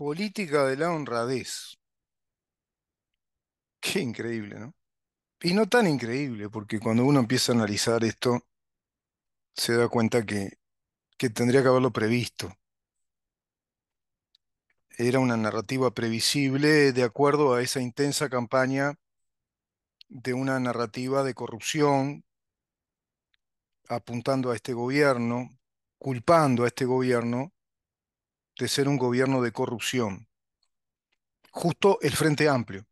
política de la honradez. Qué increíble, ¿no? Y no tan increíble, porque cuando uno empieza a analizar esto, se da cuenta que, tendría que haberlo previsto. Era una narrativa previsible de acuerdo a esa intensa campaña de una narrativa de corrupción apuntando a este gobierno, culpando a este gobierno ser un gobierno de corrupción. Justo el Frente Amplio,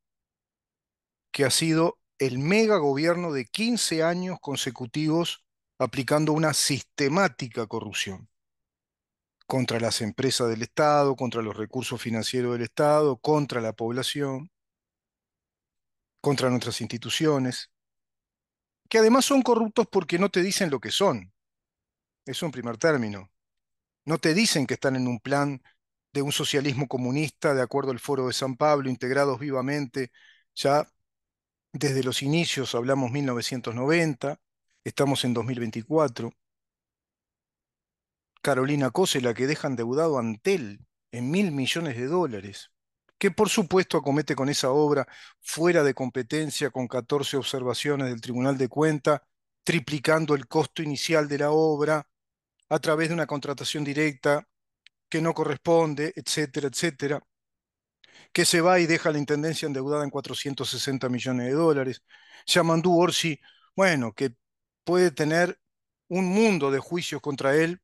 que ha sido el mega gobierno de 15 años consecutivos aplicando una sistemática corrupción contra las empresas del Estado, contra los recursos financieros del Estado, contra la población, contra nuestras instituciones, que además son corruptos porque no te dicen lo que son. es un primer término. No te dicen que están en un plan de un socialismo comunista, de acuerdo al Foro de San Pablo, integrados vivamente, ya desde los inicios hablamos 1990, estamos en 2024. Carolina Cose, la que deja endeudado Antel en mil millones de dólares, que por supuesto acomete con esa obra fuera de competencia con 14 observaciones del Tribunal de Cuenta, triplicando el costo inicial de la obra, a través de una contratación directa que no corresponde, etcétera, etcétera, que se va y deja la Intendencia endeudada en 460 millones de dólares. Yamandú Orsi, bueno, que puede tener un mundo de juicios contra él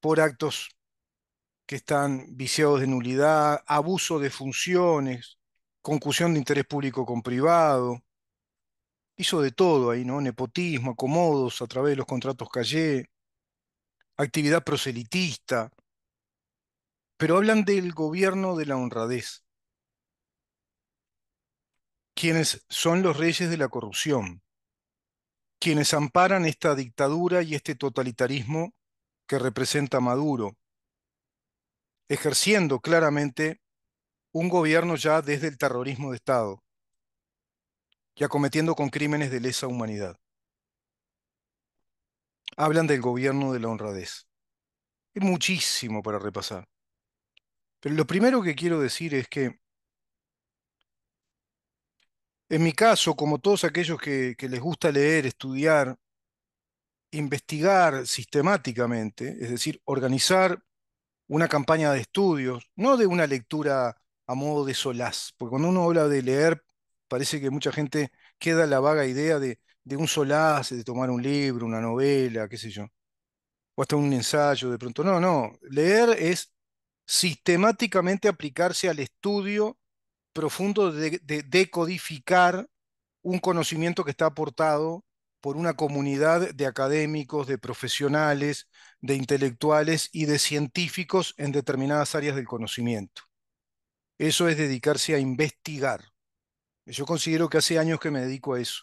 por actos que están viciados de nulidad, abuso de funciones, concusión de interés público con privado. Hizo de todo ahí, ¿no? Nepotismo, acomodos a través de los contratos Calle actividad proselitista, pero hablan del gobierno de la honradez, quienes son los reyes de la corrupción, quienes amparan esta dictadura y este totalitarismo que representa Maduro, ejerciendo claramente un gobierno ya desde el terrorismo de Estado y acometiendo con crímenes de lesa humanidad hablan del gobierno de la honradez. Es muchísimo para repasar. Pero lo primero que quiero decir es que, en mi caso, como todos aquellos que, que les gusta leer, estudiar, investigar sistemáticamente, es decir, organizar una campaña de estudios, no de una lectura a modo de solaz, porque cuando uno habla de leer, parece que mucha gente queda la vaga idea de, de un solace, de tomar un libro, una novela, qué sé yo, o hasta un ensayo de pronto. No, no, leer es sistemáticamente aplicarse al estudio profundo de, de decodificar un conocimiento que está aportado por una comunidad de académicos, de profesionales, de intelectuales y de científicos en determinadas áreas del conocimiento. Eso es dedicarse a investigar. Yo considero que hace años que me dedico a eso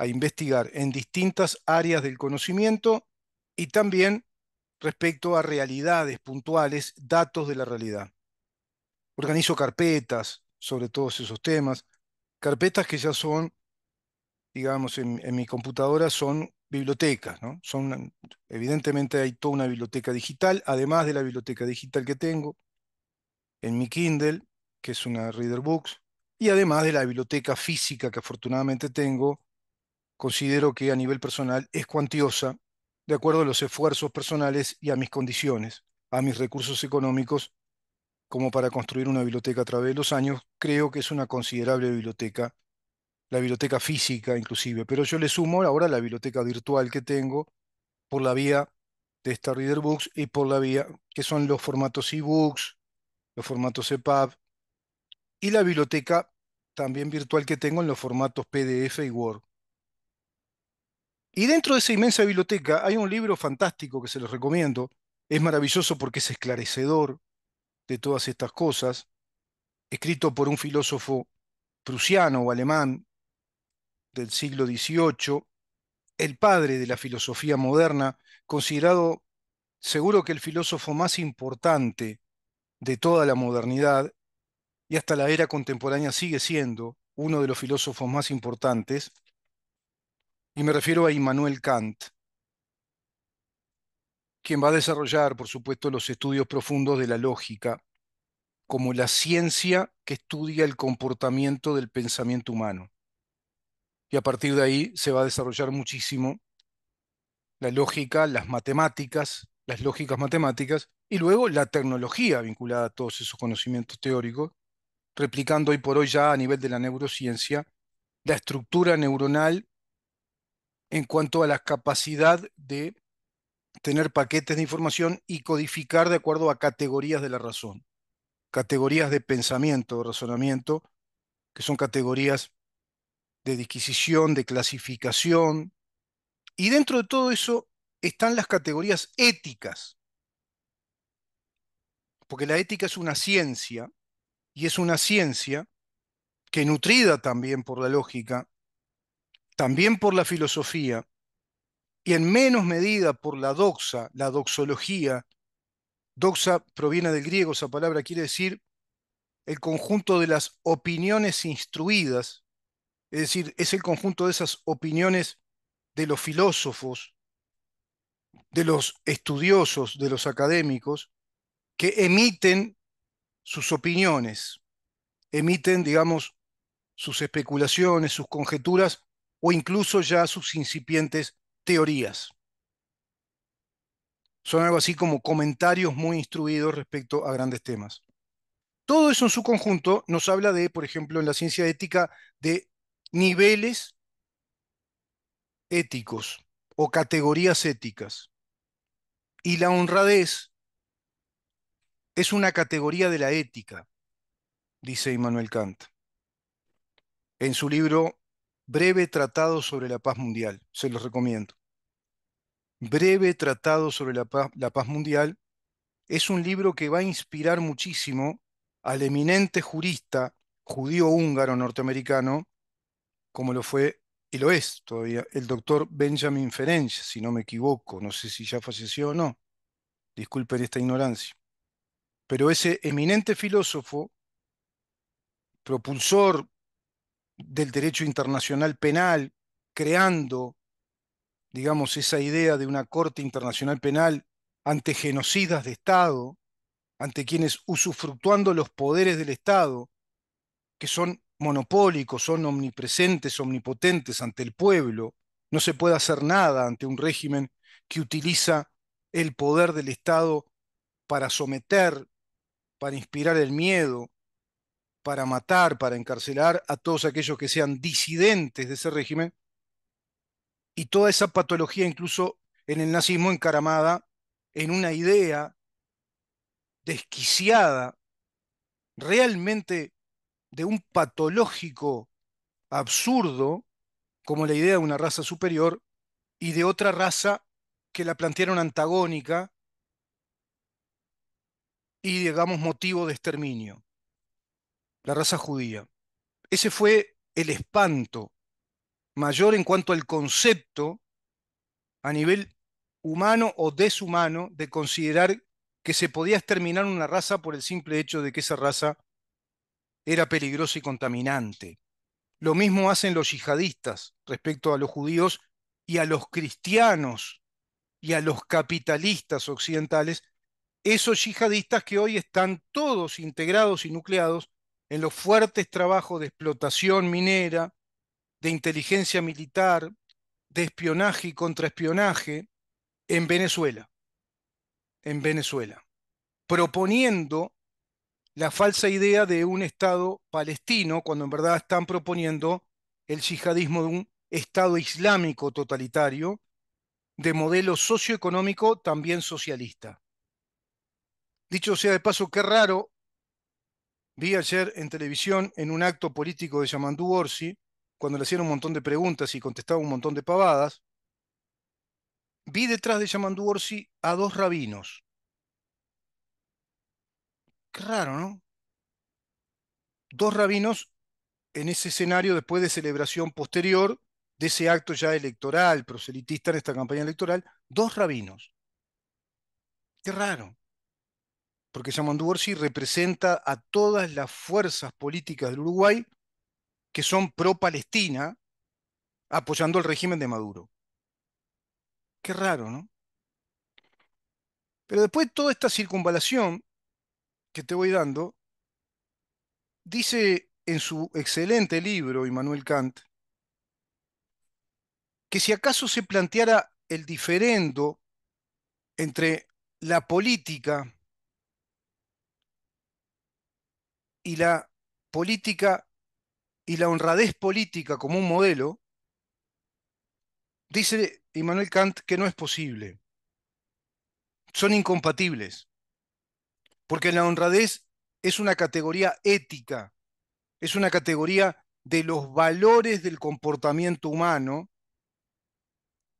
a investigar en distintas áreas del conocimiento y también respecto a realidades puntuales, datos de la realidad. Organizo carpetas sobre todos esos temas, carpetas que ya son, digamos, en, mi computadora son bibliotecas, ¿no? Son, evidentemente hay toda una biblioteca digital, además de la biblioteca digital que tengo en mi Kindle, que es una Reader Books, y además de la biblioteca física que afortunadamente tengo considero que a nivel personal es cuantiosa, de acuerdo a los esfuerzos personales y a mis condiciones, a mis recursos económicos, como para construir una biblioteca a través de los años. Creo que es una considerable biblioteca, la biblioteca física inclusive, pero yo le sumo ahora la biblioteca virtual que tengo por la vía de esta Reader Books y por la vía que son los formatos ebooks, los formatos EPUB y la biblioteca también virtual que tengo en los formatos PDF y Word. Y dentro de esa inmensa biblioteca hay un libro fantástico que se los recomiendo. Es maravilloso porque es esclarecedor de todas estas cosas, escrito por un filósofo prusiano o alemán del siglo XVIII, el padre de la filosofía moderna, considerado seguro que el filósofo más importante de toda la modernidad y hasta la era contemporánea sigue siendo uno de los filósofos más importantes, y me refiero a Immanuel Kant, quien va a desarrollar, por supuesto, los estudios profundos de la lógica como la ciencia que estudia el comportamiento del pensamiento humano. Y a partir de ahí se va a desarrollar muchísimo la lógica, las matemáticas, las lógicas matemáticas, y luego la tecnología vinculada a todos esos conocimientos teóricos, replicando hoy por hoy ya a nivel de la neurociencia la estructura neuronal en cuanto a la capacidad de tener paquetes de información y codificar de acuerdo a categorías de la razón, categorías de pensamiento, razonamiento, que son categorías de disquisición, de clasificación. Y dentro de todo eso están las categorías éticas, porque la ética es una ciencia, y es una ciencia que nutrida también por la lógica, también por la filosofía y en menos medida por la doxa, la doxología. Doxa proviene del griego, esa palabra quiere decir el conjunto de las opiniones instruidas, es decir, es el conjunto de esas opiniones de los filósofos, de los estudiosos, de los académicos, que emiten sus opiniones, emiten, digamos, sus especulaciones, sus conjeturas o incluso ya sus incipientes teorías. Son algo así como comentarios muy instruidos respecto a grandes temas. Todo eso en su conjunto nos habla de, por ejemplo, en la ciencia ética, de niveles éticos o categorías éticas. Y la honradez es una categoría de la ética, dice Immanuel Kant, en su libro Breve Tratado sobre la Paz Mundial, se los recomiendo. Breve Tratado sobre la Paz, Mundial es un libro que va a inspirar muchísimo al eminente jurista judío húngaro norteamericano, como lo fue y lo es todavía, el doctor Benjamin Ferenc, si no me equivoco, no sé si ya falleció o no, disculpen esta ignorancia. Pero ese eminente filósofo, propulsor del derecho internacional penal, creando, digamos, esa idea de una Corte Internacional Penal ante genocidas de Estado, ante quienes usufructuando los poderes del Estado, que son monopólicos, son omnipresentes, omnipotentes ante el pueblo, no se puede hacer nada ante un régimen que utiliza el poder del Estado para someter, para inspirar el miedo, para matar, para encarcelar a todos aquellos que sean disidentes de ese régimen, y toda esa patología incluso en el nazismo encaramada en una idea desquiciada, realmente de un patológico absurdo, como la idea de una raza superior, y de otra raza que la plantearon antagónica y, digamos, motivo de exterminio la raza judía. Ese fue el espanto mayor en cuanto al concepto a nivel humano o deshumano de considerar que se podía exterminar una raza por el simple hecho de que esa raza era peligrosa y contaminante. Lo mismo hacen los yihadistas respecto a los judíos y a los cristianos y a los capitalistas occidentales, esos yihadistas que hoy están todos integrados y nucleados en los fuertes trabajos de explotación minera, de inteligencia militar, de espionaje y contraespionaje en Venezuela. En Venezuela. Proponiendo la falsa idea de un Estado palestino, cuando en verdad están proponiendo el yihadismo de un Estado islámico totalitario, de modelo socioeconómico también socialista. Dicho sea de paso, qué raro Vi ayer en televisión, en un acto político de Yamandú Orsi, cuando le hacían un montón de preguntas y contestaba un montón de pavadas, vi detrás de Yamandú Orsi a dos rabinos. Qué raro, ¿no? Dos rabinos en ese escenario después de celebración posterior de ese acto ya electoral, proselitista en esta campaña electoral, dos rabinos. Qué raro porque Samandu Orsi representa a todas las fuerzas políticas del Uruguay que son pro-Palestina, apoyando el régimen de Maduro. Qué raro, ¿no? Pero después de toda esta circunvalación que te voy dando, dice en su excelente libro Immanuel Kant que si acaso se planteara el diferendo entre la política y la política y la honradez política como un modelo, dice Immanuel Kant que no es posible. Son incompatibles. Porque la honradez es una categoría ética, es una categoría de los valores del comportamiento humano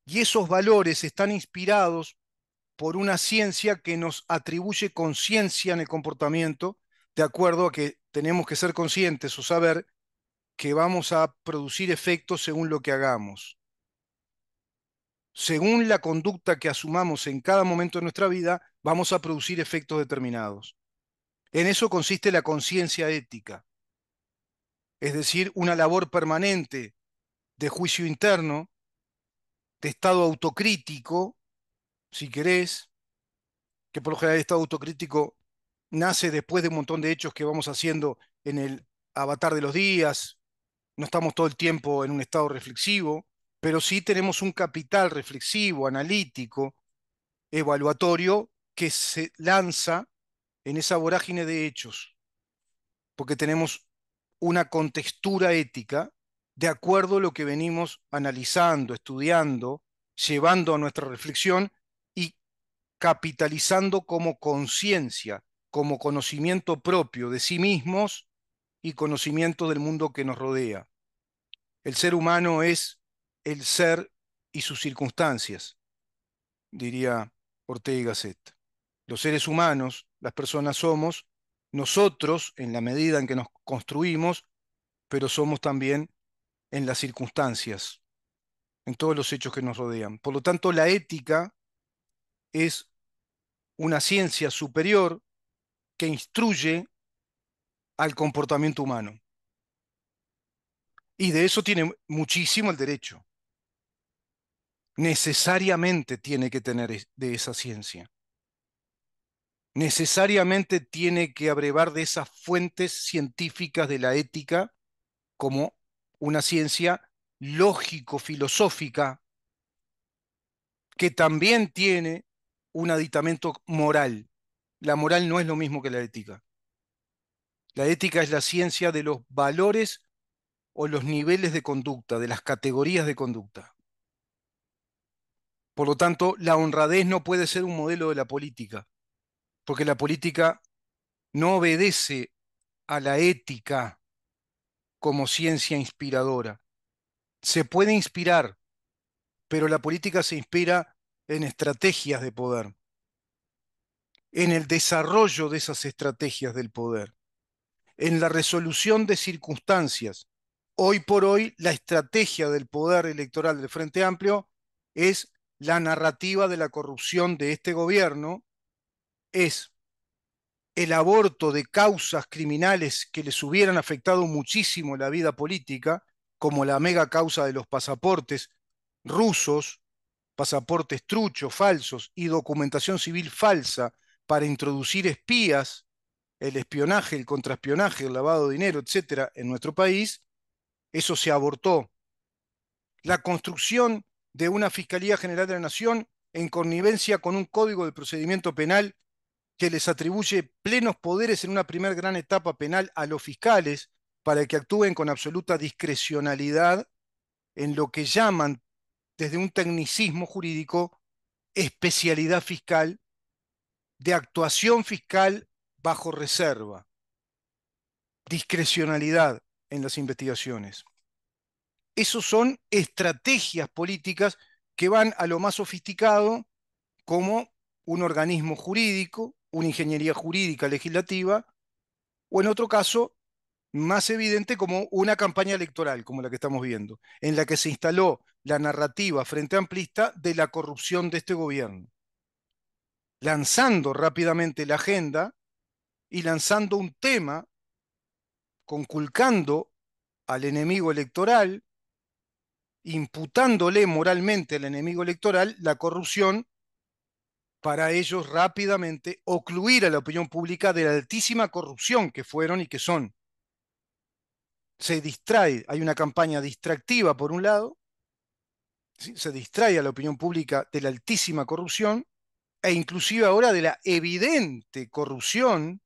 y esos valores están inspirados por una ciencia que nos atribuye conciencia en el comportamiento de acuerdo a que tenemos que ser conscientes o saber que vamos a producir efectos según lo que hagamos. Según la conducta que asumamos en cada momento de nuestra vida, vamos a producir efectos determinados. En eso consiste la conciencia ética, es decir, una labor permanente de juicio interno, de estado autocrítico, si querés, que por lo general el estado autocrítico nace después de un montón de hechos que vamos haciendo en el avatar de los días, no estamos todo el tiempo en un estado reflexivo, pero sí tenemos un capital reflexivo, analítico, evaluatorio, que se lanza en esa vorágine de hechos, porque tenemos una contextura ética de acuerdo a lo que venimos analizando, estudiando, llevando a nuestra reflexión y capitalizando como conciencia como conocimiento propio de sí mismos y conocimiento del mundo que nos rodea. El ser humano es el ser y sus circunstancias, diría Ortega y Gasset. Los seres humanos, las personas somos nosotros en la medida en que nos construimos, pero somos también en las circunstancias, en todos los hechos que nos rodean. Por lo tanto, la ética es una ciencia superior que instruye al comportamiento humano. Y de eso tiene muchísimo el derecho. Necesariamente tiene que tener de esa ciencia. Necesariamente tiene que abrevar de esas fuentes científicas de la ética como una ciencia lógico-filosófica que también tiene un aditamento moral. La moral no es lo mismo que la ética. La ética es la ciencia de los valores o los niveles de conducta, de las categorías de conducta. Por lo tanto, la honradez no puede ser un modelo de la política, porque la política no obedece a la ética como ciencia inspiradora. Se puede inspirar, pero la política se inspira en estrategias de poder en el desarrollo de esas estrategias del poder, en la resolución de circunstancias. Hoy por hoy, la estrategia del poder electoral del Frente Amplio es la narrativa de la corrupción de este gobierno, es el aborto de causas criminales que les hubieran afectado muchísimo la vida política, como la mega causa de los pasaportes rusos, pasaportes truchos, falsos y documentación civil falsa para introducir espías, el espionaje, el contraespionaje, el lavado de dinero, etcétera, en nuestro país, eso se abortó. La construcción de una Fiscalía General de la Nación en connivencia con un código de procedimiento penal que les atribuye plenos poderes en una primer gran etapa penal a los fiscales para que actúen con absoluta discrecionalidad en lo que llaman desde un tecnicismo jurídico especialidad fiscal de actuación fiscal bajo reserva, discrecionalidad en las investigaciones. Esas son estrategias políticas que van a lo más sofisticado como un organismo jurídico, una ingeniería jurídica legislativa, o en otro caso, más evidente como una campaña electoral, como la que estamos viendo, en la que se instaló la narrativa frente amplista de la corrupción de este gobierno lanzando rápidamente la agenda y lanzando un tema, conculcando al enemigo electoral, imputándole moralmente al enemigo electoral la corrupción para ellos rápidamente ocluir a la opinión pública de la altísima corrupción que fueron y que son. Se distrae, hay una campaña distractiva por un lado, se distrae a la opinión pública de la altísima corrupción e inclusive ahora de la evidente corrupción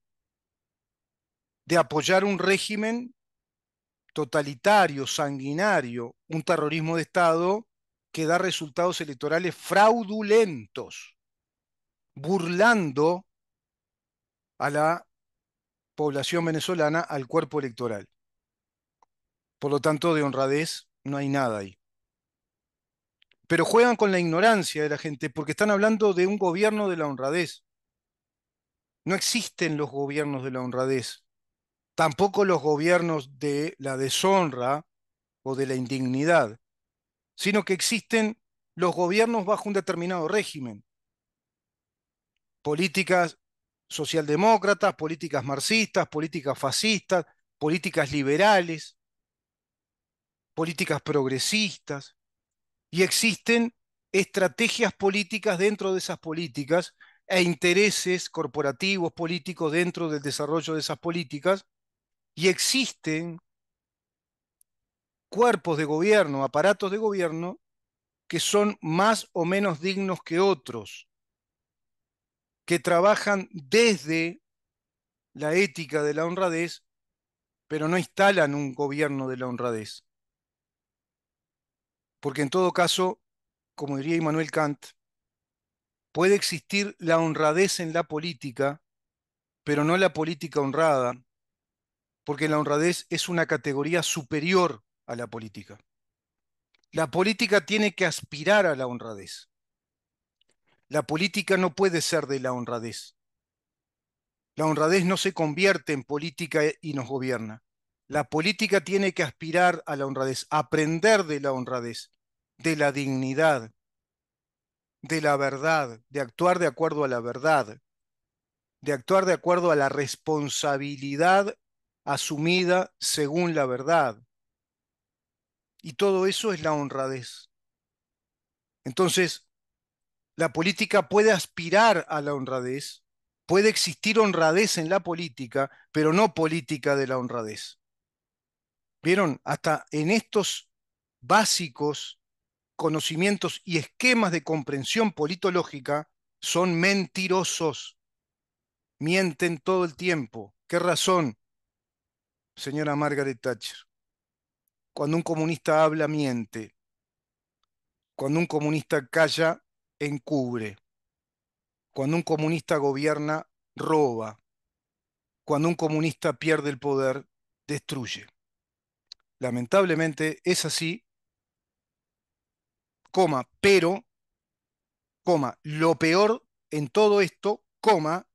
de apoyar un régimen totalitario, sanguinario, un terrorismo de Estado que da resultados electorales fraudulentos, burlando a la población venezolana, al cuerpo electoral. Por lo tanto, de honradez no hay nada ahí pero juegan con la ignorancia de la gente porque están hablando de un gobierno de la honradez. No existen los gobiernos de la honradez, tampoco los gobiernos de la deshonra o de la indignidad, sino que existen los gobiernos bajo un determinado régimen. Políticas socialdemócratas, políticas marxistas, políticas fascistas, políticas liberales, políticas progresistas y existen estrategias políticas dentro de esas políticas e intereses corporativos, políticos dentro del desarrollo de esas políticas y existen cuerpos de gobierno, aparatos de gobierno que son más o menos dignos que otros, que trabajan desde la ética de la honradez, pero no instalan un gobierno de la honradez porque en todo caso, como diría Immanuel Kant, puede existir la honradez en la política, pero no la política honrada, porque la honradez es una categoría superior a la política. La política tiene que aspirar a la honradez. La política no puede ser de la honradez. La honradez no se convierte en política y nos gobierna. La política tiene que aspirar a la honradez, aprender de la honradez, de la dignidad, de la verdad, de actuar de acuerdo a la verdad, de actuar de acuerdo a la responsabilidad asumida según la verdad. Y todo eso es la honradez. Entonces, la política puede aspirar a la honradez, puede existir honradez en la política, pero no política de la honradez. Vieron, hasta en estos básicos conocimientos y esquemas de comprensión politológica son mentirosos. Mienten todo el tiempo. ¿Qué razón, señora Margaret Thatcher? Cuando un comunista habla, miente. Cuando un comunista calla, encubre. Cuando un comunista gobierna, roba. Cuando un comunista pierde el poder, destruye. Lamentablemente es así coma, pero, coma, lo peor en todo esto, coma,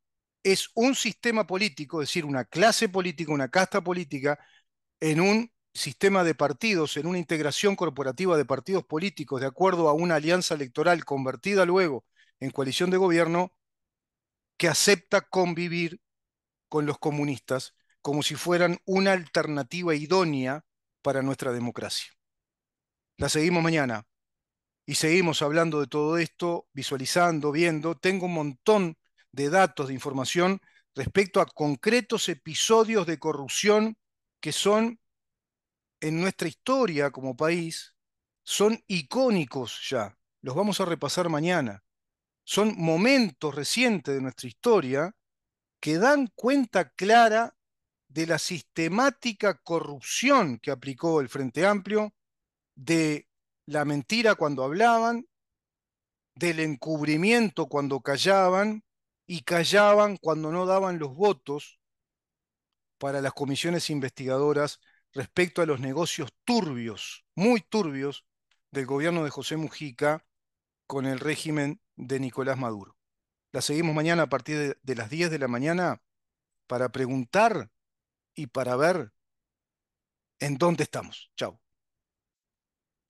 es un sistema político, es decir, una clase política, una casta política, en un sistema de partidos, en una integración corporativa de partidos políticos, de acuerdo a una alianza electoral convertida luego en coalición de gobierno, que acepta convivir con los comunistas como si fueran una alternativa idónea para nuestra democracia. La seguimos mañana y seguimos hablando de todo esto, visualizando, viendo. Tengo un montón de datos, de información respecto a concretos episodios de corrupción que son en nuestra historia como país, son icónicos ya. Los vamos a repasar mañana. Son momentos recientes de nuestra historia que dan cuenta clara de la sistemática corrupción que aplicó el Frente Amplio, de la mentira cuando hablaban, del encubrimiento cuando callaban y callaban cuando no daban los votos para las comisiones investigadoras respecto a los negocios turbios, muy turbios, del gobierno de José Mujica con el régimen de Nicolás Maduro. La seguimos mañana a partir de, las 10 de la mañana para preguntar y para ver en dónde estamos. Chao.